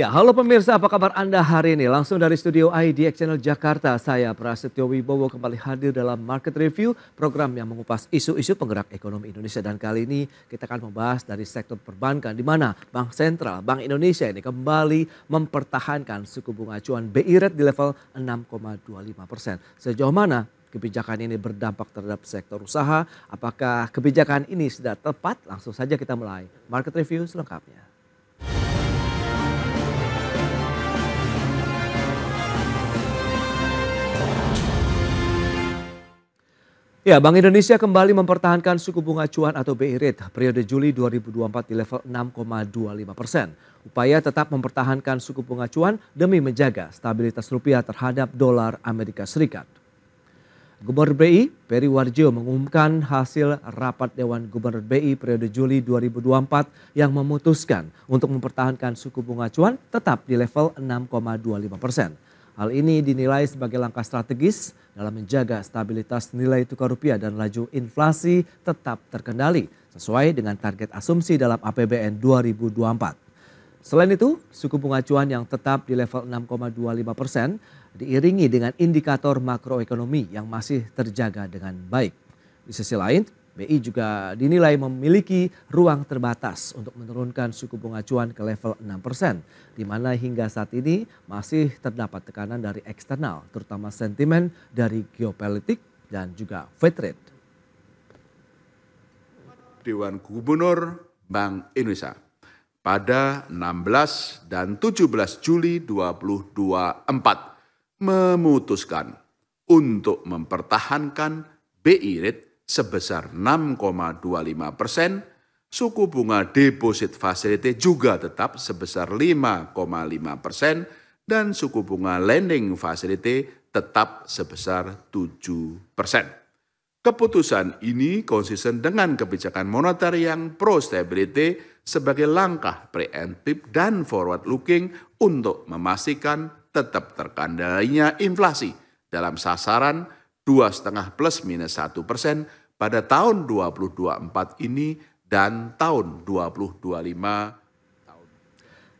Ya, halo pemirsa, apa kabar Anda hari ini? Langsung dari studio IDX Channel Jakarta, saya Prasetyo Wibowo kembali hadir dalam Market Review, program yang mengupas isu-isu penggerak ekonomi Indonesia. Dan kali ini kita akan membahas dari sektor perbankan, di mana Bank Sentral, Bank Indonesia ini kembali mempertahankan suku bunga acuan BI Rate di level 6,25 persen. Sejauh mana kebijakan ini berdampak terhadap sektor usaha? Apakah kebijakan ini sudah tepat? Langsung saja kita mulai Market Review selengkapnya. Ya, Bank Indonesia kembali mempertahankan suku bunga acuan atau BI rate periode Juli 2024 di level 6,25 persen. Upaya tetap mempertahankan suku bunga acuan demi menjaga stabilitas rupiah terhadap dolar Amerika Serikat. Gubernur BI Peri Warjio mengumumkan hasil rapat Dewan Gubernur BI periode Juli 2024 yang memutuskan untuk mempertahankan suku bunga acuan tetap di level 6,25 persen. Hal ini dinilai sebagai langkah strategis dalam menjaga stabilitas nilai tukar rupiah dan laju inflasi tetap terkendali sesuai dengan target asumsi dalam APBN 2024. Selain itu, suku bunga acuan yang tetap di level 6,25 persen diiringi dengan indikator makroekonomi yang masih terjaga dengan baik. Di sisi lain, BI juga dinilai memiliki ruang terbatas untuk menurunkan suku bunga acuan ke level 6 persen, di mana hingga saat ini masih terdapat tekanan dari eksternal, terutama sentimen dari geopolitik dan juga Fed rate. Dewan Gubernur Bank Indonesia pada 16 dan 17 Juli 2024 memutuskan untuk mempertahankan BI rate sebesar 6,25 persen, suku bunga deposit facility juga tetap sebesar 5,5 persen, dan suku bunga lending facility tetap sebesar 7 persen. Keputusan ini konsisten dengan kebijakan moneter yang pro-stability sebagai langkah preemptif dan forward-looking untuk memastikan tetap terkendalinya inflasi dalam sasaran 2,5 plus minus 1 persen pada tahun 2024 ini dan tahun 2025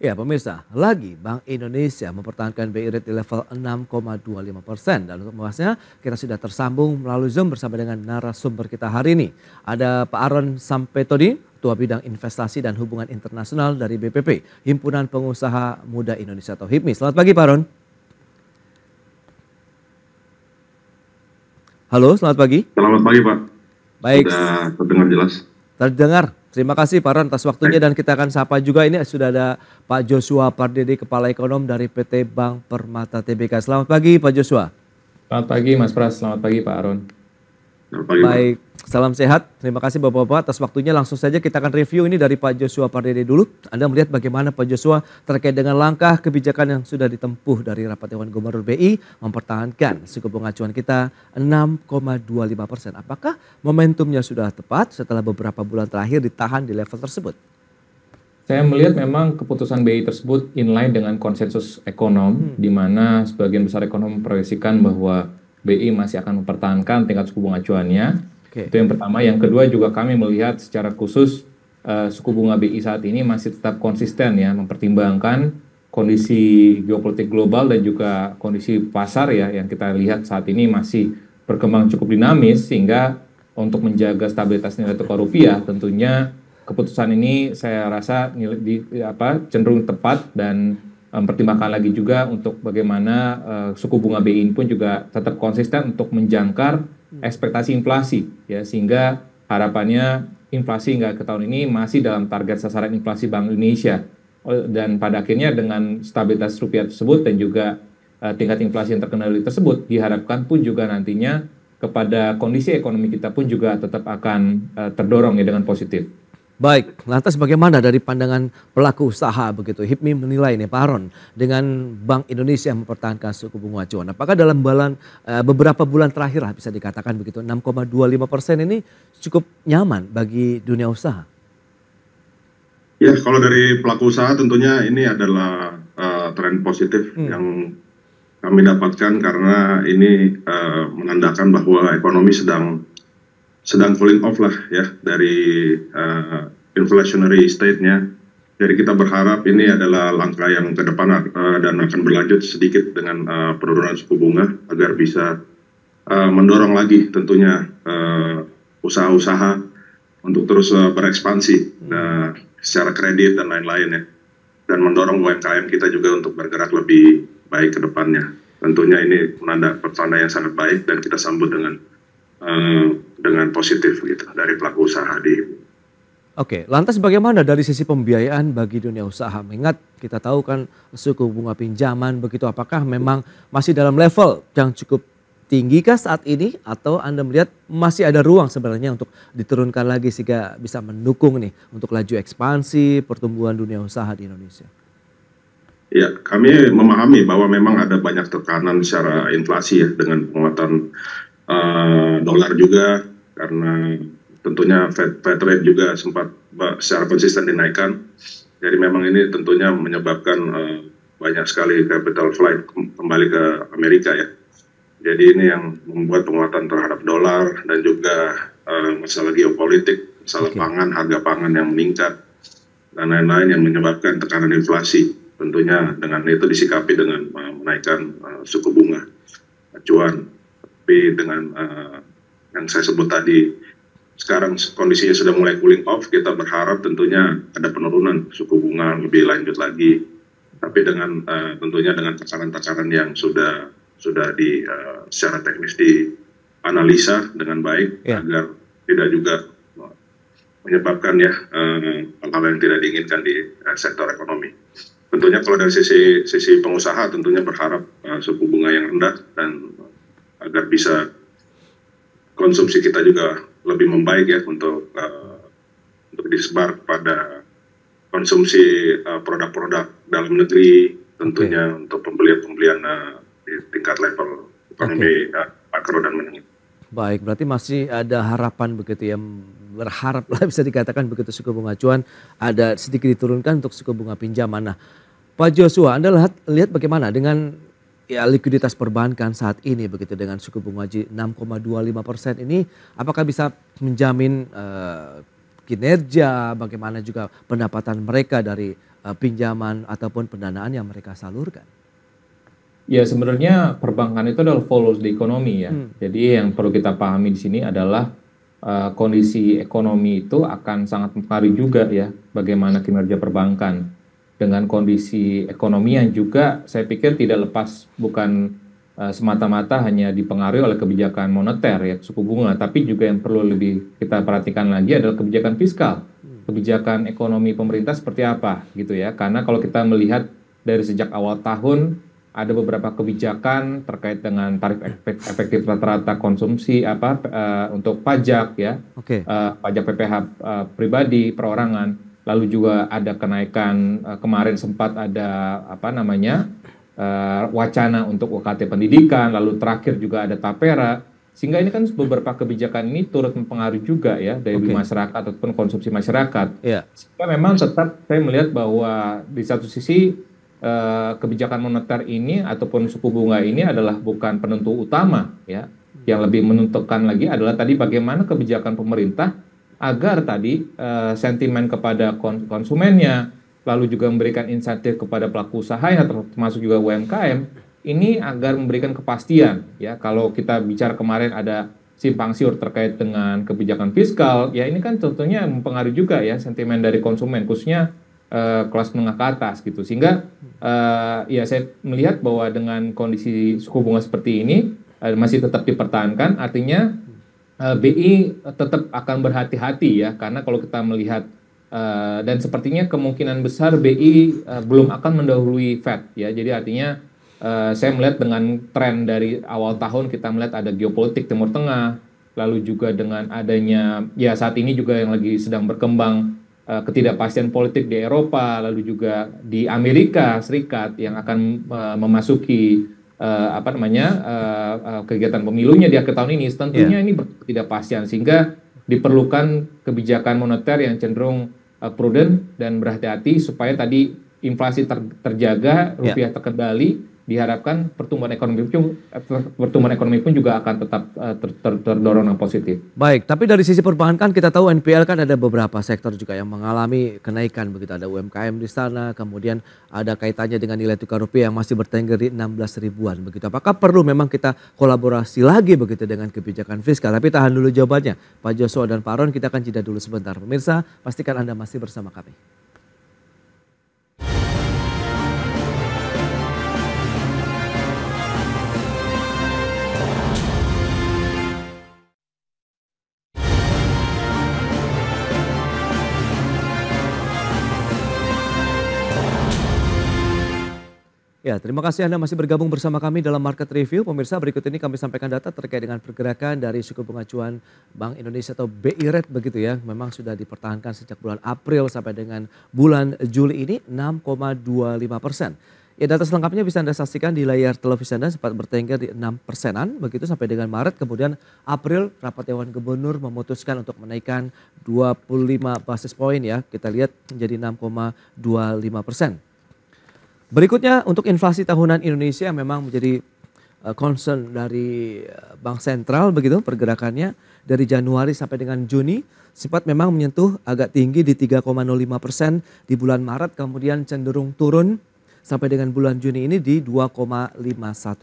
Ya pemirsa, lagi Bank Indonesia mempertahankan BI rate di level 6,25 persen. Dan untuk membahasnya kita sudah tersambung melalui Zoom bersama dengan narasumber kita hari ini. Ada Pak Aron Sampetodi, Ketua Bidang Investasi dan Hubungan Internasional dari BPP, Himpunan Pengusaha Muda Indonesia atau HIPMI. Selamat pagi Pak Aron. Halo, selamat pagi. Selamat pagi Pak. Baik. Sudah terdengar jelas. Terdengar. Terima kasih Pak Ron atas waktunya Baik. dan kita akan sapa juga ini sudah ada Pak Joshua Pardede Kepala Ekonom dari PT Bank Permata TBK. Selamat pagi Pak Joshua. Selamat pagi Mas Pras, selamat pagi Pak Aron. Pagi, Baik, salam sehat. Terima kasih Bapak-Bapak atas waktunya. Langsung saja kita akan review ini dari Pak Joshua Pardede dulu. Anda melihat bagaimana Pak Joshua terkait dengan langkah kebijakan yang sudah ditempuh dari Rapat Dewan Gubernur BI mempertahankan suku bunga acuan kita 6,25 persen. Apakah momentumnya sudah tepat setelah beberapa bulan terakhir ditahan di level tersebut? Saya melihat memang keputusan BI tersebut inline dengan konsensus ekonom, hmm. di mana sebagian besar ekonom memproyeksikan bahwa BI masih akan mempertahankan tingkat suku bunga acuannya. Okay. Itu yang pertama. Yang kedua juga kami melihat secara khusus uh, suku bunga BI saat ini masih tetap konsisten ya mempertimbangkan kondisi geopolitik global dan juga kondisi pasar ya yang kita lihat saat ini masih berkembang cukup dinamis sehingga untuk menjaga stabilitas nilai tukar rupiah tentunya keputusan ini saya rasa nilai, di, apa cenderung tepat dan mempertimbangkan lagi juga untuk bagaimana uh, suku bunga BI pun juga tetap konsisten untuk menjangkar hmm. ekspektasi inflasi ya sehingga harapannya inflasi hingga ke tahun ini masih dalam target sasaran inflasi Bank Indonesia dan pada akhirnya dengan stabilitas rupiah tersebut dan juga uh, tingkat inflasi yang terkendali tersebut diharapkan pun juga nantinya kepada kondisi ekonomi kita pun juga tetap akan uh, terdorong ya dengan positif. Baik, lantas bagaimana dari pandangan pelaku usaha begitu? HIPMI menilai nih Pak Aron dengan Bank Indonesia mempertahankan suku bunga acuan. Apakah dalam e, beberapa bulan terakhir bisa dikatakan begitu 6,25 persen ini cukup nyaman bagi dunia usaha? Ya, kalau dari pelaku usaha tentunya ini adalah e, tren positif hmm. yang kami dapatkan karena ini e, menandakan bahwa ekonomi sedang sedang falling off lah ya dari uh, inflationary state-nya. Jadi kita berharap ini adalah langkah yang ke depan uh, dan akan berlanjut sedikit dengan uh, penurunan suku bunga agar bisa uh, mendorong lagi tentunya usaha-usaha untuk terus uh, berekspansi uh, secara kredit dan lain-lain ya. Dan mendorong UMKM kita juga untuk bergerak lebih baik ke depannya. Tentunya ini menanda pertanda yang sangat baik dan kita sambut dengan Eh, dengan positif gitu dari pelaku usaha di Oke, lantas bagaimana dari sisi pembiayaan bagi dunia usaha? Mengingat kita tahu kan suku bunga pinjaman begitu, apakah memang masih dalam level yang cukup tinggi tinggikah saat ini atau Anda melihat masih ada ruang sebenarnya untuk diturunkan lagi sehingga bisa mendukung nih untuk laju ekspansi pertumbuhan dunia usaha di Indonesia? Ya, kami memahami bahwa memang ada banyak tekanan secara inflasi ya dengan penguatan Eh, dolar juga karena tentunya Fed, Fed rate juga sempat secara konsisten dinaikkan. Jadi memang ini tentunya menyebabkan uh, banyak sekali capital flight kembali ke Amerika ya. Jadi ini yang membuat penguatan terhadap dolar dan juga uh, masalah geopolitik, masalah okay. pangan, harga pangan yang meningkat dan lain-lain yang menyebabkan tekanan inflasi. Tentunya dengan itu disikapi dengan menaikkan uh, suku bunga acuan tapi dengan uh, yang saya sebut tadi sekarang kondisinya sudah mulai cooling off kita berharap tentunya ada penurunan suku bunga lebih lanjut lagi tapi dengan uh, tentunya dengan takaran-takaran yang sudah sudah di uh, secara teknis dianalisa dengan baik ya. agar tidak juga menyebabkan ya hal-hal um, yang tidak diinginkan di uh, sektor ekonomi. Tentunya kalau dari sisi sisi pengusaha tentunya berharap uh, suku bunga yang rendah dan agar bisa konsumsi kita juga lebih membaik ya untuk uh, untuk disebar pada konsumsi eh, produk-produk uh, dalam negeri tentunya okay. untuk pembelian-pembelian uh, di tingkat level ekonomi okay. uh, dan menengah. Baik, berarti masih ada harapan begitu ya, berharap lah bisa dikatakan begitu suku bunga acuan ada sedikit diturunkan untuk suku bunga pinjaman. Nah, Pak Joshua, Anda lihat, lihat bagaimana dengan ya likuiditas perbankan saat ini begitu dengan suku bunga 6,25 persen ini apakah bisa menjamin uh, kinerja bagaimana juga pendapatan mereka dari uh, pinjaman ataupun pendanaan yang mereka salurkan? Ya sebenarnya perbankan itu adalah follows the economy ya. Hmm. Jadi yang perlu kita pahami di sini adalah uh, kondisi ekonomi itu akan sangat mempengaruhi juga ya bagaimana kinerja perbankan dengan kondisi ekonomi yang juga saya pikir tidak lepas bukan uh, semata-mata hanya dipengaruhi oleh kebijakan moneter ya suku bunga tapi juga yang perlu lebih kita perhatikan lagi adalah kebijakan fiskal hmm. kebijakan ekonomi pemerintah seperti apa gitu ya karena kalau kita melihat dari sejak awal tahun ada beberapa kebijakan terkait dengan tarif efektif rata-rata konsumsi apa uh, untuk pajak ya okay. uh, eh, pajak PPh uh, pribadi perorangan lalu juga ada kenaikan uh, kemarin sempat ada apa namanya uh, wacana untuk UKT pendidikan, lalu terakhir juga ada tapera, sehingga ini kan beberapa kebijakan ini turut mempengaruhi juga ya dari okay. masyarakat ataupun konsumsi masyarakat. Yeah. Sehingga memang tetap saya melihat bahwa di satu sisi uh, kebijakan moneter ini ataupun suku bunga ini adalah bukan penentu utama ya, yang lebih menentukan lagi adalah tadi bagaimana kebijakan pemerintah agar hmm. tadi uh, sentimen kepada konsumennya lalu juga memberikan insentif kepada pelaku usaha yang termasuk juga UMKM ini agar memberikan kepastian ya kalau kita bicara kemarin ada simpang siur terkait dengan kebijakan fiskal ya ini kan tentunya mempengaruhi juga ya sentimen dari konsumen khususnya uh, kelas menengah ke atas gitu sehingga uh, ya saya melihat bahwa dengan kondisi suku bunga seperti ini masih tetap dipertahankan artinya Eh, BI tetap akan berhati-hati ya karena kalau kita melihat uh, dan sepertinya kemungkinan besar BI uh, eh, belum akan mendahului Fed ya. Jadi artinya uh, saya melihat dengan tren dari awal tahun kita melihat ada geopolitik Timur Tengah, lalu juga dengan adanya ya saat ini juga yang lagi sedang berkembang uh, ketidakpastian politik di Eropa, lalu juga di Amerika Serikat yang akan uh, memasuki uh, apa namanya uh, uh, kegiatan pemilunya di akhir tahun ini tentunya yeah. ini pastian sehingga diperlukan kebijakan moneter yang cenderung uh, prudent dan berhati-hati supaya tadi inflasi ter terjaga iya. rupiah yeah. terkendali diharapkan pertumbuhan ekonomi pun pertumbuhan ekonomi pun juga akan tetap eh, ter, ter, terdorong yang positif. Baik, tapi dari sisi perbankan kan kita tahu NPL kan ada beberapa sektor juga yang mengalami kenaikan begitu ada UMKM di sana, kemudian ada kaitannya dengan nilai tukar rupiah yang masih bertengger di 16 ribuan begitu. Apakah perlu memang kita kolaborasi lagi begitu dengan kebijakan fiskal? Tapi tahan dulu jawabannya. Pak Joshua dan Pak Ron kita akan jeda dulu sebentar. Pemirsa, pastikan Anda masih bersama kami. Ya, terima kasih Anda masih bergabung bersama kami dalam Market Review. Pemirsa, berikut ini kami sampaikan data terkait dengan pergerakan dari suku bunga acuan Bank Indonesia atau BI Rate begitu ya. Memang sudah dipertahankan sejak bulan April sampai dengan bulan Juli ini 6,25 persen. Ya data selengkapnya bisa Anda saksikan di layar televisi Anda sempat bertengger di 6 persenan begitu sampai dengan Maret. Kemudian April Rapat Dewan Gubernur memutuskan untuk menaikkan 25 basis poin ya. Kita lihat menjadi 6,25 persen. Berikutnya untuk inflasi tahunan Indonesia memang menjadi eh, concern dari eh, Bank Sentral begitu pergerakannya dari Januari sampai dengan Juni sempat memang menyentuh agak tinggi di 3,05 persen di bulan Maret kemudian cenderung turun sampai dengan bulan Juni ini di 2,51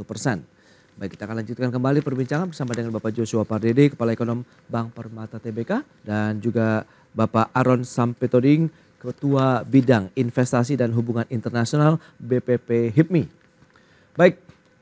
persen. Baik kita akan lanjutkan kembali perbincangan bersama dengan Bapak Joshua Pardede Kepala Ekonom Bank Permata TBK dan juga Bapak Aron Sampetoding Ketua Bidang Investasi dan Hubungan Internasional BPP HIPMI. Baik,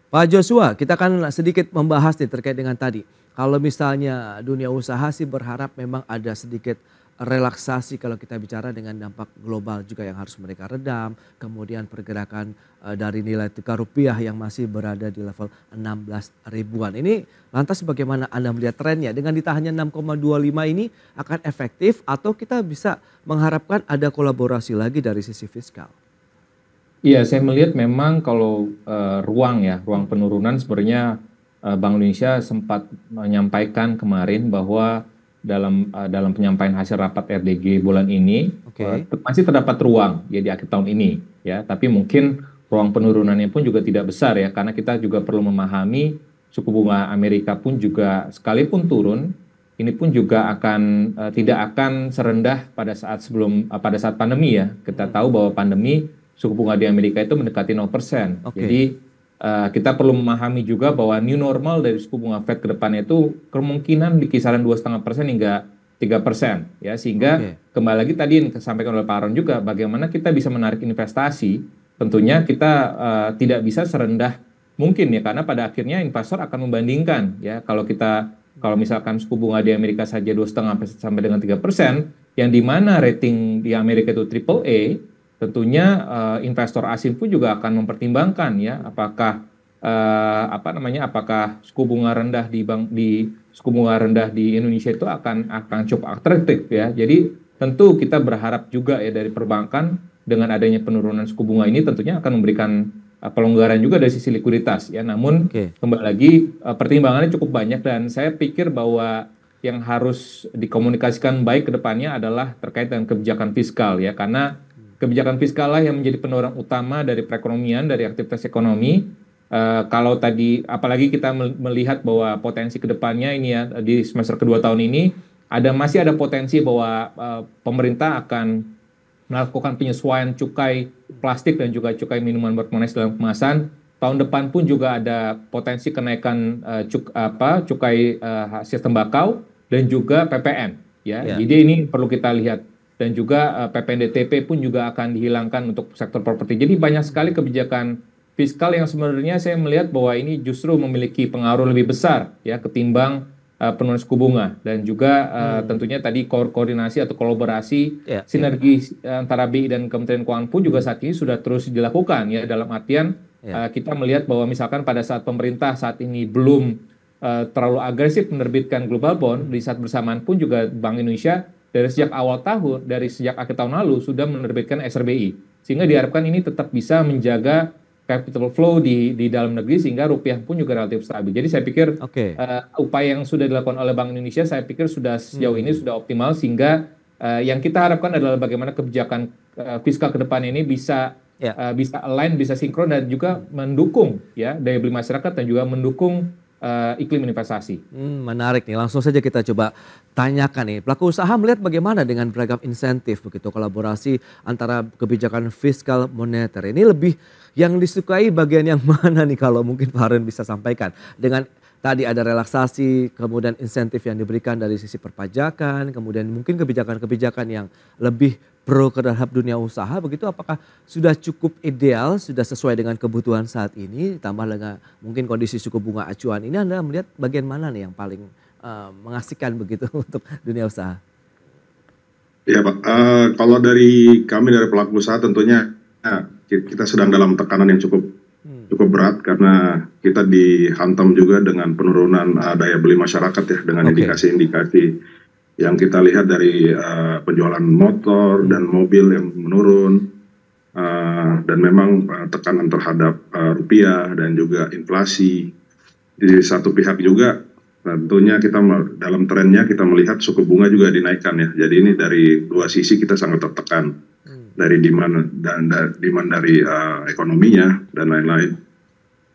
Pak Joshua, kita akan sedikit membahas nih terkait dengan tadi. Kalau misalnya dunia usaha sih berharap memang ada sedikit relaksasi kalau kita bicara dengan dampak global juga yang harus mereka redam. Kemudian pergerakan eh, dari nilai tukar rupiah yang masih berada di level 16 ribuan. Ini lantas bagaimana Anda melihat trennya? Dengan ditahannya 6,25 ini akan efektif atau kita bisa mengharapkan ada kolaborasi lagi dari sisi fiskal? Iya, saya melihat memang kalau uh, ruang ya, ruang penurunan sebenarnya eh, Bank Indonesia sempat menyampaikan kemarin bahwa dalam uh, dalam penyampaian hasil rapat RDG bulan ini okay. uh, eh, masih terdapat ruang ya di akhir tahun ini ya tapi mungkin ruang penurunannya pun juga tidak besar ya karena kita juga perlu memahami suku bunga Amerika pun juga sekalipun turun ini pun juga akan uh, tidak akan serendah pada saat sebelum uh, pada saat pandemi ya kita hmm. tahu bahwa pandemi suku bunga di Amerika itu mendekati 0%. Okay. Jadi Eh, kita perlu memahami juga bahwa new normal dari suku bunga Fed ke depannya itu kemungkinan di kisaran dua setengah persen hingga tiga persen ya sehingga okay. kembali lagi tadi yang disampaikan oleh Pak Aron juga bagaimana kita bisa menarik investasi tentunya kita uh, tidak bisa serendah mungkin ya karena pada akhirnya investor akan membandingkan ya kalau kita kalau misalkan suku bunga di Amerika saja dua setengah sampai dengan tiga persen yang dimana rating di Amerika itu triple A tentunya uh, investor asing pun juga akan mempertimbangkan ya apakah uh, apa namanya apakah suku bunga rendah di bank di suku bunga rendah di Indonesia itu akan akan cukup atraktif ya. Jadi tentu kita berharap juga ya dari perbankan dengan adanya penurunan suku bunga ini tentunya akan memberikan uh, pelonggaran juga dari sisi likuiditas ya. Namun okay. kembali lagi uh, pertimbangannya cukup banyak dan saya pikir bahwa yang harus dikomunikasikan baik ke depannya adalah terkait dengan kebijakan fiskal ya karena kebijakan fiskal lah yang menjadi pendorong utama dari perekonomian, dari aktivitas ekonomi. Uh, kalau tadi, apalagi kita melihat bahwa potensi kedepannya ini ya di semester kedua tahun ini ada masih ada potensi bahwa uh, pemerintah akan melakukan penyesuaian cukai plastik dan juga cukai minuman bermanis dalam kemasan. Tahun depan pun juga ada potensi kenaikan uh, cuk, apa, cukai uh, hasil tembakau dan juga PPN. Ya, yeah. jadi ini perlu kita lihat dan juga uh, eh, PPNDTP pun juga akan dihilangkan untuk sektor properti. Jadi banyak sekali kebijakan fiskal yang sebenarnya saya melihat bahwa ini justru memiliki pengaruh lebih besar ya ketimbang uh, eh, penurunan suku bunga dan juga uh, hmm. tentunya tadi ko koordinasi atau kolaborasi yeah, ya. sinergi yeah. antara BI dan Kementerian Keuangan pun juga saat ini sudah terus dilakukan ya dalam artian yeah. Ya. uh, kita melihat bahwa misalkan pada saat pemerintah saat ini belum uh, terlalu agresif menerbitkan global bond di saat bersamaan pun juga Bank Indonesia dari sejak awal tahun, dari sejak akhir tahun lalu sudah menerbitkan SRBI. Sehingga diharapkan ini tetap bisa menjaga capital flow di di dalam negeri sehingga rupiah pun juga relatif stabil. Jadi saya pikir okay. uh, eh, upaya yang sudah dilakukan oleh Bank Indonesia saya pikir sudah sejauh hmm. ini sudah optimal sehingga uh, yang kita harapkan adalah bagaimana kebijakan uh, fiskal ke depan ini bisa yeah. Ya. uh, bisa align, bisa sinkron dan juga mendukung ya daya beli masyarakat dan juga mendukung uh, iklim investasi. Hmm, menarik nih, langsung saja kita coba tanyakan nih. Pelaku usaha melihat bagaimana dengan beragam insentif begitu kolaborasi antara kebijakan fiskal moneter. Ini lebih yang disukai bagian yang mana nih kalau mungkin Pak Harun bisa sampaikan dengan Tadi ada relaksasi, kemudian insentif yang diberikan dari sisi perpajakan, kemudian mungkin kebijakan-kebijakan yang lebih pro terhadap dunia usaha begitu apakah sudah cukup ideal sudah sesuai dengan kebutuhan saat ini ditambah dengan mungkin kondisi suku bunga acuan ini Anda melihat bagian mana nih yang paling uh, mengasihkan begitu untuk dunia usaha? Ya Pak, uh, kalau dari kami dari pelaku usaha tentunya uh, kita sedang dalam tekanan yang cukup cukup berat karena kita dihantam juga dengan penurunan uh, daya beli masyarakat ya dengan indikasi-indikasi okay. yang kita lihat dari uh, penjualan motor dan mobil yang menurun uh, dan memang uh, tekanan terhadap uh, rupiah dan juga inflasi di satu pihak juga tentunya kita dalam trennya kita melihat suku bunga juga dinaikkan ya jadi ini dari dua sisi kita sangat tertekan. Hmm dari demand dan da, demand dari uh, ekonominya dan lain-lain.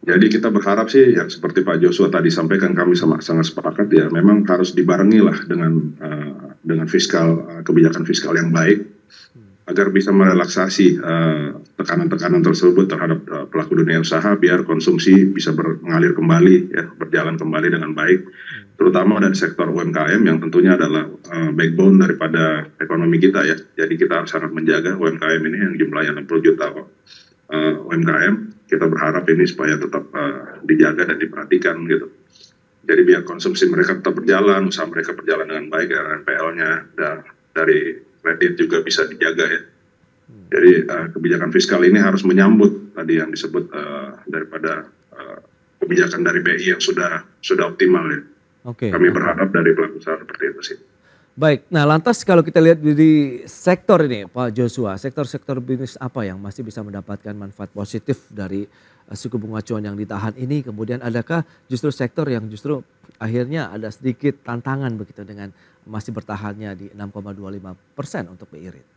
Jadi kita berharap sih ya seperti Pak Joshua tadi sampaikan kami sama sangat sepakat ya memang harus dibarengi lah dengan uh, dengan fiskal uh, kebijakan fiskal yang baik agar bisa merelaksasi tekanan-tekanan uh, tersebut terhadap uh, pelaku dunia usaha biar konsumsi bisa mengalir kembali ya berjalan kembali dengan baik terutama dari sektor UMKM yang tentunya adalah uh, backbone daripada ekonomi kita ya. Jadi kita harus sangat menjaga UMKM ini yang jumlahnya 60 juta uh, eh, UMKM. Kita berharap ini supaya tetap uh, dijaga dan diperhatikan gitu. Jadi biar konsumsi mereka tetap berjalan, usaha mereka berjalan dengan baik, RNPL-nya da dari kredit juga bisa dijaga ya. Jadi uh, kebijakan fiskal ini harus menyambut tadi yang disebut uh, daripada uh, kebijakan dari BI yang sudah sudah optimal ya. Okay. Kami berharap dari pelaku usaha seperti itu sih. Baik, nah lantas kalau kita lihat di sektor ini Pak Joshua, sektor-sektor bisnis apa yang masih bisa mendapatkan manfaat positif dari eh, suku bunga cuan yang ditahan ini? Kemudian adakah justru sektor yang justru akhirnya ada sedikit tantangan begitu dengan masih bertahannya di 6,25 persen untuk BI rate?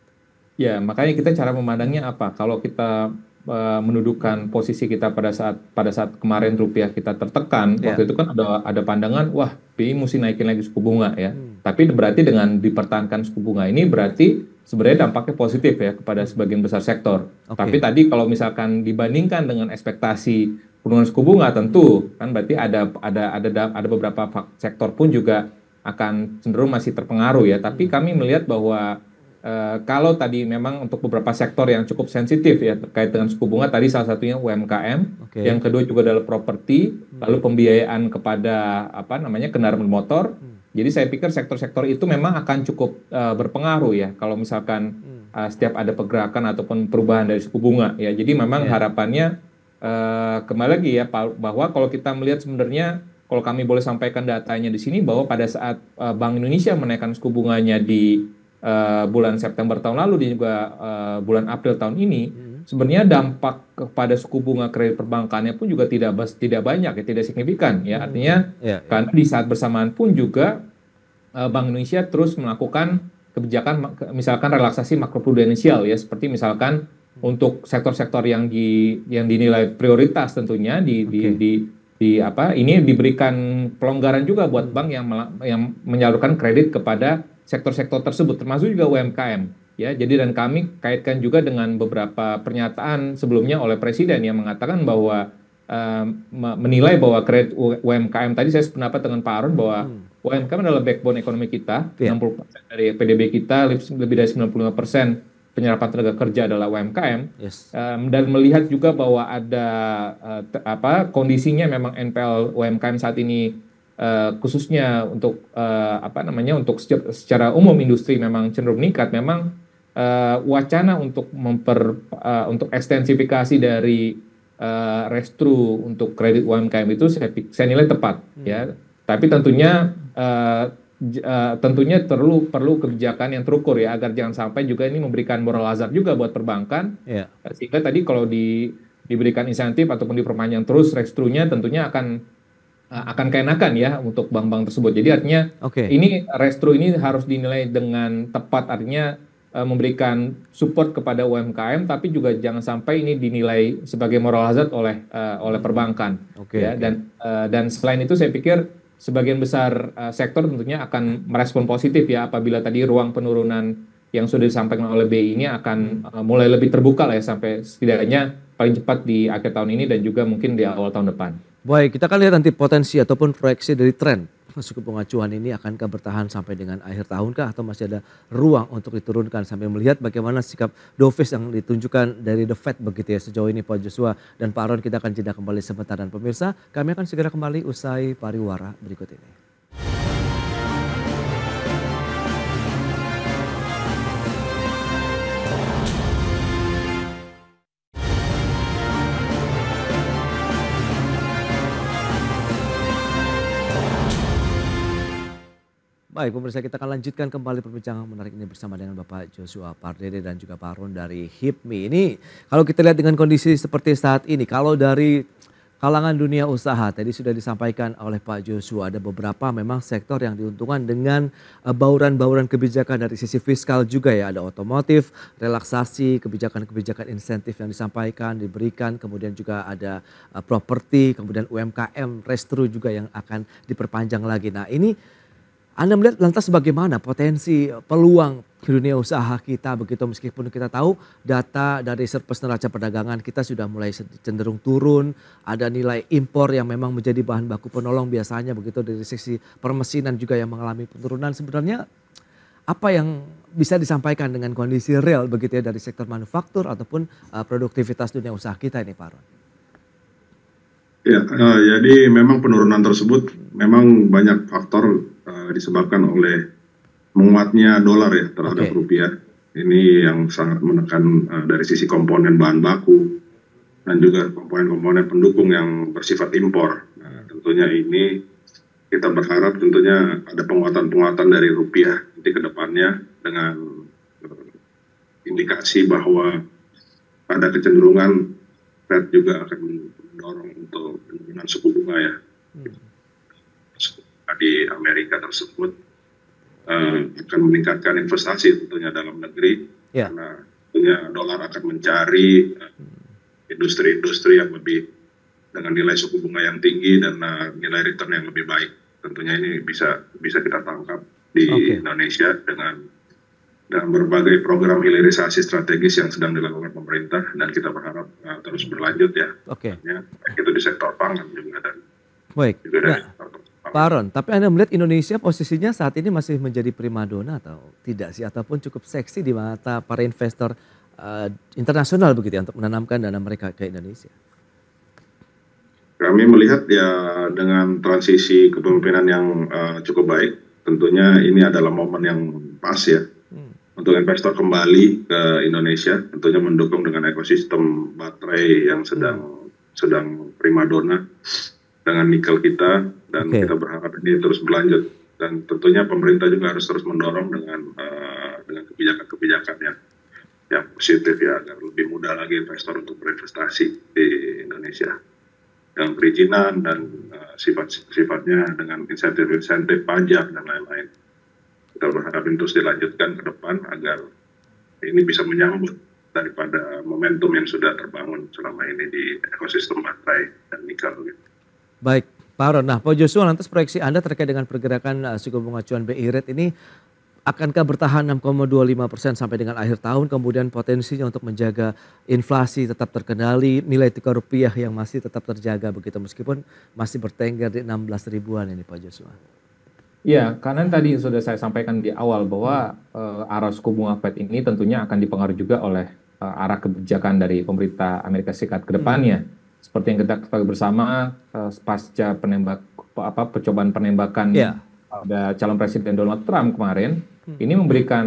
Ya, makanya kita cara memandangnya apa? Kalau kita Eh, menudukkan posisi kita pada saat pada saat kemarin rupiah kita tertekan yeah. waktu itu kan ada ada pandangan wah BI mesti naikin lagi suku bunga ya hmm. tapi berarti dengan dipertahankan suku bunga ini berarti sebenarnya dampaknya positif ya kepada sebagian besar sektor okay. tapi tadi kalau misalkan dibandingkan dengan ekspektasi penurunan suku bunga tentu kan berarti ada ada ada ada beberapa sektor pun juga akan cenderung masih terpengaruh ya tapi hmm. kami melihat bahwa Eh, kalau tadi memang untuk beberapa sektor yang cukup sensitif ya terkait dengan suku bunga tadi salah satunya UMKM, okay. yang kedua juga adalah properti, hmm. lalu pembiayaan kepada apa namanya kendaraan motor. Hmm. Jadi saya pikir sektor-sektor itu memang akan cukup uh, berpengaruh ya kalau misalkan hmm. uh, setiap ada pergerakan ataupun perubahan dari suku bunga ya. Jadi memang yeah. harapannya uh, kembali lagi ya bahwa kalau kita melihat sebenarnya kalau kami boleh sampaikan datanya di sini bahwa pada saat Bank Indonesia menaikkan suku bunganya di uh, bulan September tahun lalu dan juga uh, bulan April tahun ini hmm. sebenarnya dampak kepada suku bunga kredit perbankannya pun juga tidak tidak banyak ya tidak signifikan ya hmm. artinya yeah, yeah. karena di saat bersamaan pun juga uh, Bank Indonesia terus melakukan kebijakan misalkan relaksasi makroprudensial ya seperti misalkan untuk sektor-sektor yang di yang dinilai prioritas tentunya di okay. di, di di apa ini diberikan pelonggaran juga buat hmm. bank yang yang menyalurkan kredit kepada sektor-sektor tersebut termasuk juga UMKM ya jadi dan kami kaitkan juga dengan beberapa pernyataan sebelumnya oleh presiden yang mengatakan bahwa um, menilai bahwa kredit UMKM tadi saya sependapat dengan Pak Arun bahwa UMKM adalah backbone ekonomi kita yeah. Iya. 60% dari PDB kita lebih dari 95% penyerapan tenaga kerja adalah UMKM yes. um, dan melihat juga bahwa ada uh, apa kondisinya memang NPL UMKM saat ini Uh, khususnya untuk uh, apa namanya untuk secara, secara umum industri memang cenderung meningkat memang uh, wacana untuk memper uh, untuk ekstensifikasi dari uh, restru untuk kredit UMKM itu saya, saya nilai tepat hmm. ya tapi tentunya uh, Uh, tentunya perlu perlu kebijakan yang terukur ya agar jangan sampai juga ini memberikan moral hazard juga buat perbankan yeah. Ya. sehingga tadi kalau di diberikan insentif ataupun diperpanjang terus restrunya tentunya akan Eh, akan keenakan ya untuk bank-bank tersebut. Jadi artinya okay. ini restru ini harus dinilai dengan tepat artinya eh, memberikan support kepada UMKM tapi juga jangan sampai ini dinilai sebagai moral hazard oleh uh, oleh perbankan. Okay, ya okay. dan uh, dan selain itu saya pikir sebagian besar uh, sektor tentunya akan merespon positif ya apabila tadi ruang penurunan yang sudah disampaikan oleh BI ini akan uh, mulai lebih terbuka lah ya sampai setidaknya paling cepat di akhir tahun ini dan juga mungkin di awal tahun depan. Baik, kita akan lihat nanti potensi ataupun proyeksi dari tren masuk ke pengacuan ini akankah bertahan sampai dengan akhir tahun kah atau masih ada ruang untuk diturunkan sampai melihat bagaimana sikap dovish yang ditunjukkan dari The Fed begitu ya sejauh ini Pak Joshua dan Pak Aron kita akan jeda kembali sebentar dan pemirsa kami akan segera kembali usai pariwara berikut ini. Baik pemirsa kita akan lanjutkan kembali perbincangan menarik ini bersama dengan Bapak Joshua Pardede dan juga Pak Ron dari HIPMI. Ini kalau kita lihat dengan kondisi seperti saat ini, kalau dari kalangan dunia usaha tadi sudah disampaikan oleh Pak Joshua ada beberapa memang sektor yang diuntungkan dengan eh, bauran-bauran kebijakan dari sisi fiskal juga ya ada otomotif, relaksasi, kebijakan-kebijakan insentif yang disampaikan, diberikan, kemudian juga ada eh, properti, kemudian UMKM, restru juga yang akan diperpanjang lagi. Nah, ini anda melihat lantas bagaimana potensi peluang dunia usaha kita begitu meskipun kita tahu data dari surplus neraca perdagangan kita sudah mulai cenderung turun, ada nilai impor yang memang menjadi bahan baku penolong biasanya begitu dari sisi permesinan juga yang mengalami penurunan sebenarnya apa yang bisa disampaikan dengan kondisi real begitu ya dari sektor manufaktur ataupun eh, produktivitas dunia usaha kita ini Pak Ron? Ya, uh, jadi memang penurunan tersebut memang banyak faktor Eh, disebabkan oleh menguatnya dolar ya terhadap okay. rupiah. Ini yang sangat menekan uh, dari sisi komponen bahan baku dan juga komponen-komponen pendukung yang bersifat impor. Nah, tentunya ini kita berharap tentunya ada penguatan-penguatan dari rupiah nanti ke depannya dengan eh, indikasi bahwa ada kecenderungan Fed juga akan mendorong untuk penurunan suku bunga ya. Hmm di Amerika tersebut uh, akan meningkatkan investasi tentunya dalam negeri yeah. karena tentunya dolar akan mencari eh, industri-industri uh, yang lebih dengan nilai suku bunga yang tinggi dan uh, nilai return yang lebih baik tentunya ini bisa bisa kita tangkap di okay. Indonesia dengan dan berbagai program hilirisasi strategis yang sedang dilakukan pemerintah dan kita berharap uh, terus berlanjut ya. Oke. Okay. Ya, itu di sektor pangan juga dan Baik. juga dari nah, Pak Aron, tapi Anda melihat Indonesia posisinya saat ini masih menjadi primadona atau tidak sih? Ataupun cukup seksi di mata para investor uh, internasional begitu ya untuk menanamkan dana mereka ke Indonesia? Kami melihat ya dengan transisi kepemimpinan yang uh, cukup baik, tentunya ini adalah momen yang pas ya hmm. untuk investor kembali ke Indonesia, tentunya mendukung dengan ekosistem baterai yang sedang hmm. sedang primadona dengan nikel kita dan okay. kita berharap ini terus berlanjut dan tentunya pemerintah juga harus terus mendorong dengan uh, dengan kebijakan-kebijakan yang yang positif ya agar lebih mudah lagi investor untuk berinvestasi di Indonesia yang perizinan dan uh, eh, sifat-sifatnya dengan insentif-insentif pajak dan lain-lain kita berharap ini terus dilanjutkan ke depan agar ini bisa menyambut daripada momentum yang sudah terbangun selama ini di ekosistem baterai dan nikel gitu. Baik, Pak Aron. Nah, Pak Joshua, lantas proyeksi Anda terkait dengan pergerakan uh, suku bunga acuan BI rate ini akankah bertahan 6,25 persen sampai dengan akhir tahun kemudian potensinya untuk menjaga inflasi tetap terkendali nilai tukar rupiah yang masih tetap terjaga begitu meskipun masih bertengger di 16 ribuan ini Pak Joshua. Ya, karena tadi sudah saya sampaikan di awal bahwa uh, arah suku bunga Fed ini tentunya akan dipengaruhi juga oleh uh, arah kebijakan dari pemerintah Amerika Serikat ke depannya. Hmm seperti yang kita ketahui bersama uh, pasca penembak apa percobaan penembakan yeah. pada calon presiden Donald Trump kemarin hmm. ini memberikan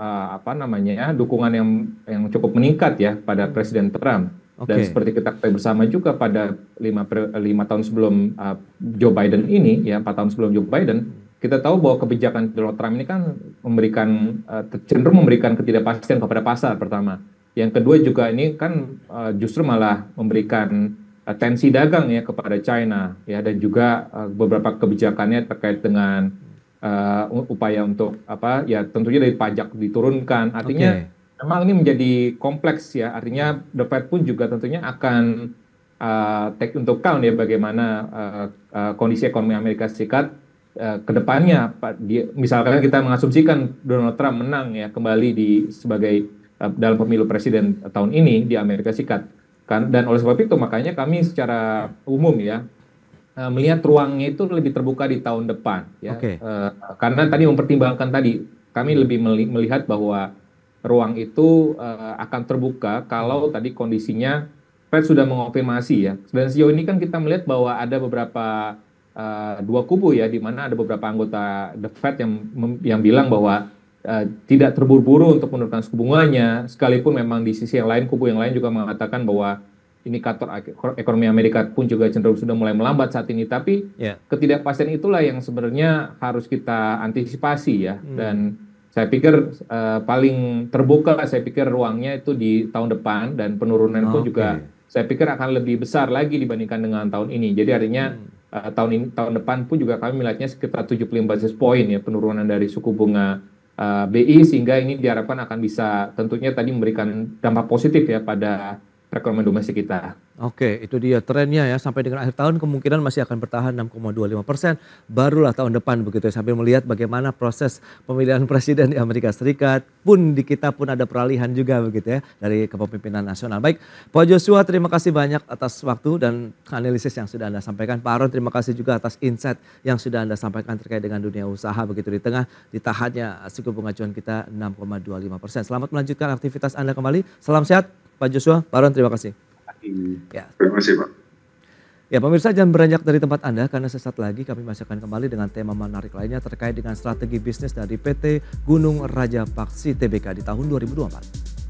uh, apa namanya dukungan yang yang cukup meningkat ya pada hmm. presiden Trump okay. dan seperti kita ketahui bersama juga pada lima lima tahun sebelum uh, Joe Biden ini ya empat tahun sebelum Joe Biden kita tahu bahwa kebijakan Donald Trump ini kan memberikan uh, cenderung memberikan ketidakpastian kepada pasar pertama yang kedua juga ini kan uh, justru malah memberikan uh, tensi dagang ya kepada China ya dan juga uh, beberapa kebijakannya terkait dengan uh, upaya untuk apa ya tentunya dari pajak diturunkan. Artinya okay. memang ini menjadi kompleks ya. Artinya The Fed pun juga tentunya akan uh, take untuk count ya bagaimana uh, uh, kondisi ekonomi Amerika Serikat kedepannya ke Misalkan kita mengasumsikan Donald Trump menang ya kembali di sebagai Eh, dalam pemilu presiden tahun ini di Amerika Serikat. kan? Dan oleh sebab itu makanya kami secara umum ya eh, melihat ruangnya itu lebih terbuka di tahun depan ya. Okay. Eh, karena tadi mempertimbangkan tadi kami lebih melihat bahwa ruang itu akan terbuka kalau tadi kondisinya Fed sudah mengonfirmasi ya. Dan sejauh ini kan kita melihat bahwa ada beberapa uh, dua kubu ya, di mana ada beberapa anggota The Fed yang yang bilang bahwa Eh, tidak terburu-buru untuk menurunkan suku bunganya, sekalipun memang di sisi yang lain kubu yang lain juga mengatakan bahwa indikator ekonomi Amerika pun juga cenderung sudah mulai melambat saat ini. Tapi yeah. ketidakpastian itulah yang sebenarnya harus kita antisipasi ya. Hmm. Dan saya pikir uh, paling terbuka saya pikir ruangnya itu di tahun depan dan penurunan pun juga saya pikir akan lebih besar lagi dibandingkan dengan tahun ini. Jadi artinya hmm. uh, tahun ini tahun depan pun juga kami melihatnya sekitar 75 basis point ya penurunan dari suku bunga Eh, BI sehingga ini diharapkan akan bisa tentunya tadi memberikan dampak positif ya pada perekonomian domestik kita. Oke, itu dia trennya ya sampai dengan akhir tahun kemungkinan masih akan bertahan 6,25 persen. Barulah tahun depan begitu ya sambil melihat bagaimana proses pemilihan presiden di Amerika Serikat pun di kita pun ada peralihan juga begitu ya dari kepemimpinan nasional. Baik, Pak Joshua terima kasih banyak atas waktu dan analisis yang sudah Anda sampaikan. Pak Aron terima kasih juga atas insight yang sudah Anda sampaikan terkait dengan dunia usaha begitu di tengah ditahannya suku bunga acuan kita 6,25 persen. Selamat melanjutkan aktivitas Anda kembali. Salam sehat. Pak Joshua, Pak Ron, terima kasih. Ya. Terima kasih Pak. Ya pemirsa jangan beranjak dari tempat Anda karena sesaat lagi kami masih akan kembali dengan tema menarik lainnya terkait dengan strategi bisnis dari PT Gunung Raja Paksi TBK di tahun 2024.